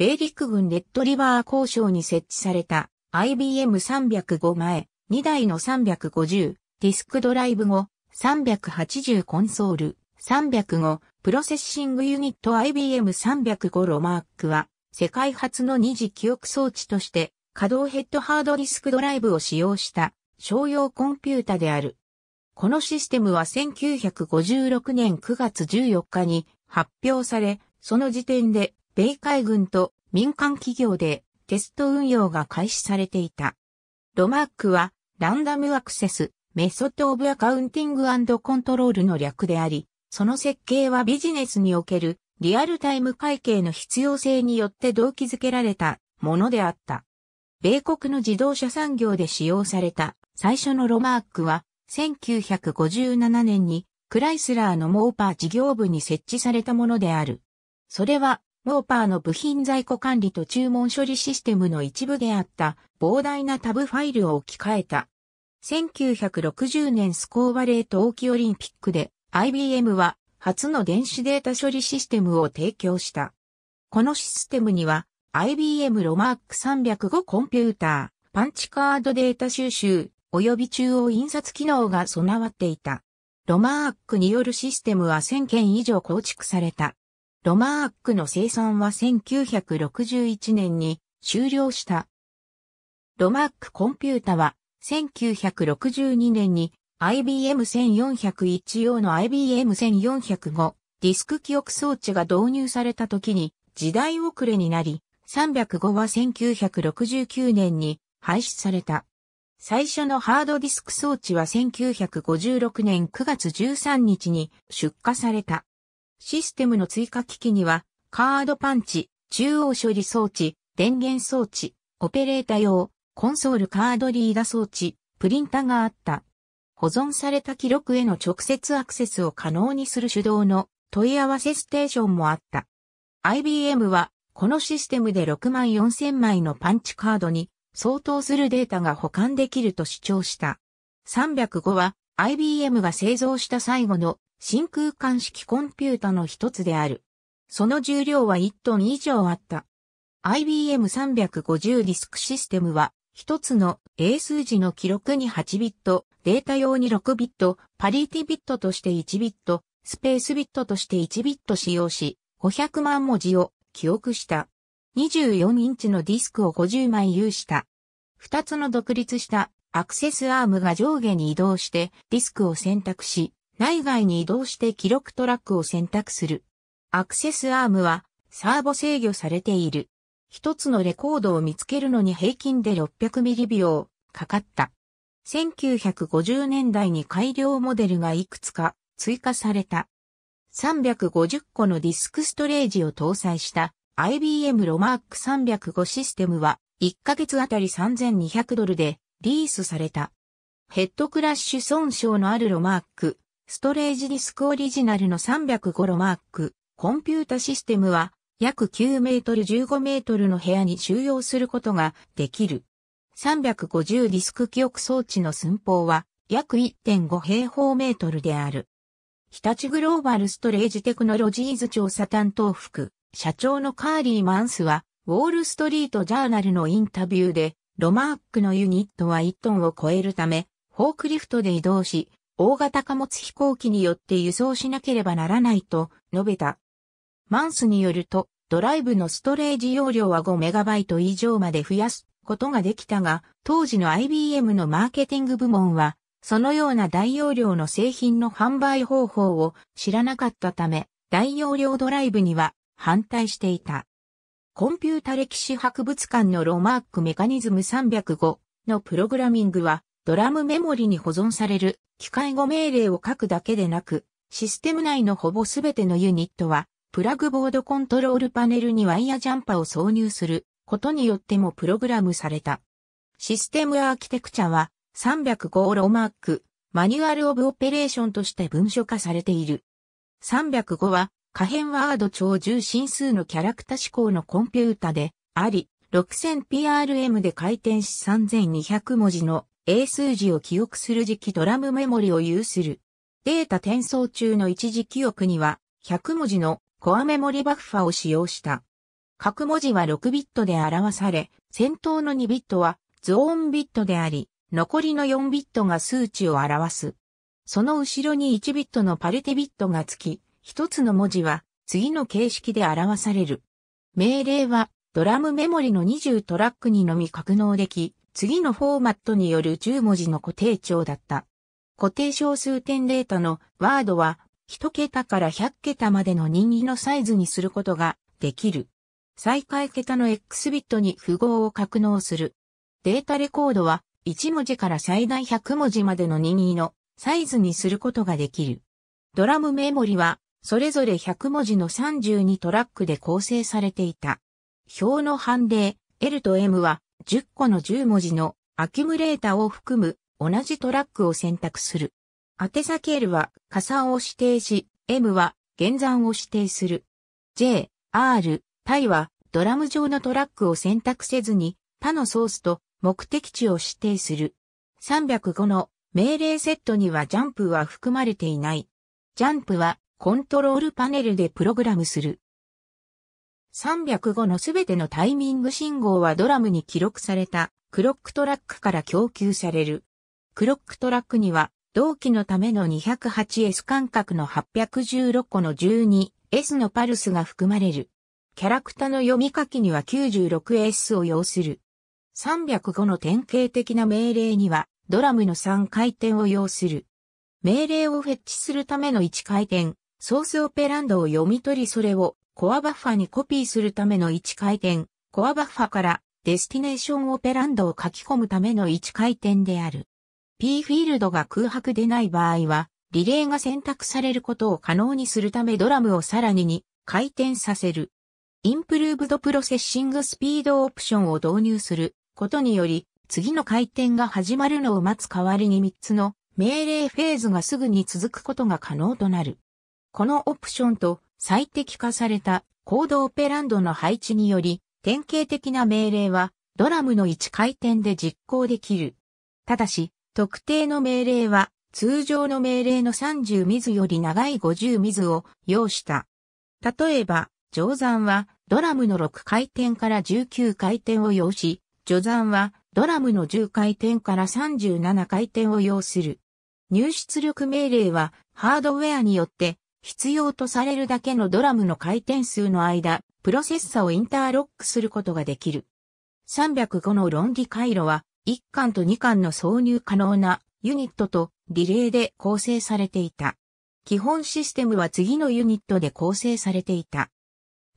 米陸軍レッドリバー交渉に設置された IBM305 前、2台の350、ディスクドライブ後、380コンソール、305、プロセッシングユニット IBM305 ロマークは、世界初の二次記憶装置として、稼働ヘッドハードディスクドライブを使用した商用コンピュータである。このシステムは1956年9月14日に発表され、その時点で米海軍と民間企業でテスト運用が開始されていた。ロマークはランダムアクセス、メソッドオブアカウンティングコントロールの略であり、その設計はビジネスにおけるリアルタイム会計の必要性によって動機づけられたものであった。米国の自動車産業で使用された最初のロマークは1957年にクライスラーのモーパー事業部に設置されたものである。それはウォーパーの部品在庫管理と注文処理システムの一部であった膨大なタブファイルを置き換えた。1960年スコーバレー冬季オリンピックで IBM は初の電子データ処理システムを提供した。このシステムには IBM ロマーク305コンピューター、パンチカードデータ収集、及び中央印刷機能が備わっていた。ロマークによるシステムは1000件以上構築された。ロマーックの生産は1961年に終了した。ロマーックコンピュータは1962年に IBM 1401用の IBM 1405ディスク記憶装置が導入された時に時代遅れになり、305は1969年に廃止された。最初のハードディスク装置は1956年9月13日に出荷された。システムの追加機器には、カードパンチ、中央処理装置、電源装置、オペレータ用、コンソールカードリーダ装置、プリンタがあった。保存された記録への直接アクセスを可能にする手動の問い合わせステーションもあった。IBM は、このシステムで6万4千枚のパンチカードに相当するデータが保管できると主張した。305は IBM が製造した最後の真空管式コンピュータの一つである。その重量は1トン以上あった。IBM350 ディスクシステムは、一つの英数字の記録に8ビット、データ用に6ビット、パリティビットとして1ビット、スペースビットとして1ビット使用し、500万文字を記憶した。24インチのディスクを50枚有した。2つの独立したアクセスアームが上下に移動してディスクを選択し、内外に移動して記録トラックを選択する。アクセスアームはサーボ制御されている。一つのレコードを見つけるのに平均で6 0 0ミリ秒かかった。1950年代に改良モデルがいくつか追加された。350個のディスクストレージを搭載した IBM ロマーク305システムは1ヶ月あたり3200ドルでリースされた。ヘッドクラッシュ損傷のあるロマーク、ストレージディスクオリジナルの305ロマーク、コンピュータシステムは約9メートル15メートルの部屋に収容することができる。350ディスク記憶装置の寸法は約1.5平方メートルである。日立グローバルストレージテクノロジーズ調査担当副社長のカーリー・マンスは、ウォールストリートジャーナルのインタビューで、ロマーックのユニットは1トンを超えるため、フォークリフトで移動し、大型貨物飛行機によって輸送しなければならないと述べた。マンスによると、ドライブのストレージ容量は5イト以上まで増やすことができたが、当時の IBM のマーケティング部門は、そのような大容量の製品の販売方法を知らなかったため、大容量ドライブには反対していた。コンピュータ歴史博物館のロマークメカニズム305のプログラミングは、ドラムメモリに保存される機械語命令を書くだけでなく、システム内のほぼすべてのユニットは、プラグボードコントロールパネルにワイヤジャンパを挿入することによってもプログラムされた。システムアーキテクチャは305ロマークマニュアルオブオペレーションとして文書化されている。305は可変ワード超重心数のキャラクタ指向のコンピュータであり、6000PRM で回転し3200文字の英数字を記憶する時期ドラムメモリを有する。データ転送中の一時記憶には100文字のコアメモリバッファを使用した。各文字は6ビットで表され、先頭の2ビットはゾーンビットであり、残りの4ビットが数値を表す。その後ろに1ビットのパルテビットが付き、一つの文字は次の形式で表される。命令はドラムメモリの20トラックにのみ格納でき、次のフォーマットによる10文字の固定帳だった。固定小数点データのワードは1桁から100桁までの任意のサイズにすることができる。再開桁の X ビットに符号を格納する。データレコードは1文字から最大100文字までの任意のサイズにすることができる。ドラムメモリはそれぞれ100文字の32トラックで構成されていた。表の判例 L と M は10個の10文字のアキュムレータを含む同じトラックを選択する。宛先 L は加算を指定し、M は減算を指定する。J、R、タイはドラム状のトラックを選択せずに他のソースと目的地を指定する。305の命令セットにはジャンプは含まれていない。ジャンプはコントロールパネルでプログラムする。305のすべてのタイミング信号はドラムに記録されたクロックトラックから供給される。クロックトラックには同期のための 208S 間隔の816個の 12S のパルスが含まれる。キャラクタの読み書きには 96S を要する。305の典型的な命令にはドラムの3回転を要する。命令をフェッチするための1回転、ソースオペランドを読み取りそれをコアバッファにコピーするための置回転、コアバッファからデスティネーションオペランドを書き込むための置回転である。P フィールドが空白でない場合は、リレーが選択されることを可能にするためドラムをさらにに回転させる。インプルーブドプロセッシングスピードオプションを導入することにより、次の回転が始まるのを待つ代わりに3つの命令フェーズがすぐに続くことが可能となる。このオプションと最適化されたコードオペランドの配置により、典型的な命令はドラムの1回転で実行できる。ただし、特定の命令は通常の命令の30ミズより長い50ミズを要した。例えば、乗算はドラムの6回転から19回転を要し、序算はドラムの10回転から37回転を要する。入出力命令はハードウェアによって必要とされるだけのドラムの回転数の間、プロセッサをインターロックすることができる。305の論理回路は、1巻と2巻の挿入可能なユニットとリレーで構成されていた。基本システムは次のユニットで構成されていた。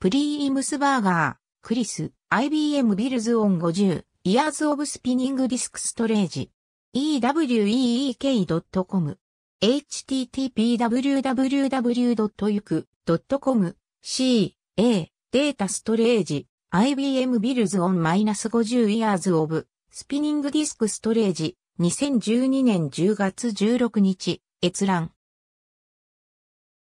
プリームスバーガー、クリス、IBM ビルズオン50、イヤーズオブスピニングディスクストレージ、eweek.com http://www.yuk.com C A データストレージ IBM Builds on -50 Years of Spinning Disk s t o r a g 2012年10月16日閲覧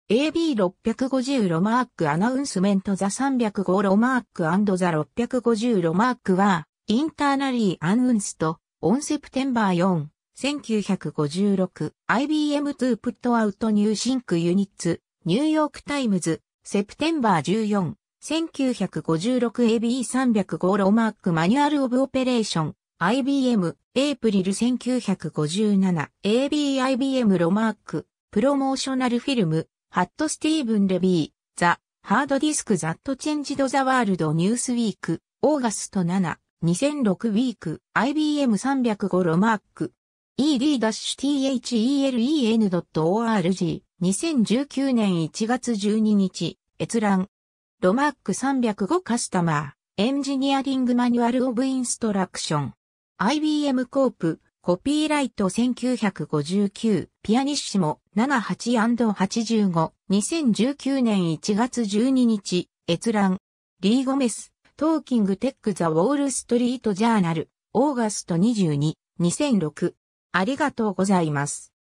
AB650 ロマークアナウンスメントザ305ロマークザ650ロマークはインターナリーアンウンストオンセプテンバー4 1956、IBM トゥープットアウトニューシンクユニッツ、ニューヨークタイムズ、セプテンバー14、1956AB305 ローマークマニュアルオブオペレーション、IBM、エイプリル1957、ABIBM ロマーク、プロモーショナルフィルム、ハットスティーブン・レビー、ザ、ハードディスク・ザット・チェンジド・ザ・ワールド・ニュース・ウィーク、オーガスト7、2006ウィーク、IBM305 ロマーク、ed-thelen.org 2019年1月12日閲覧ロマック305カスタマーエンジニアリングマニュアルオブインストラクション IBM コープコピーライト1959ピアニッシモ 78&852019 年1月12日閲覧リーゴメストーキングテックザウォールストリートジャーナルオーガスト22 2006ありがとうございます。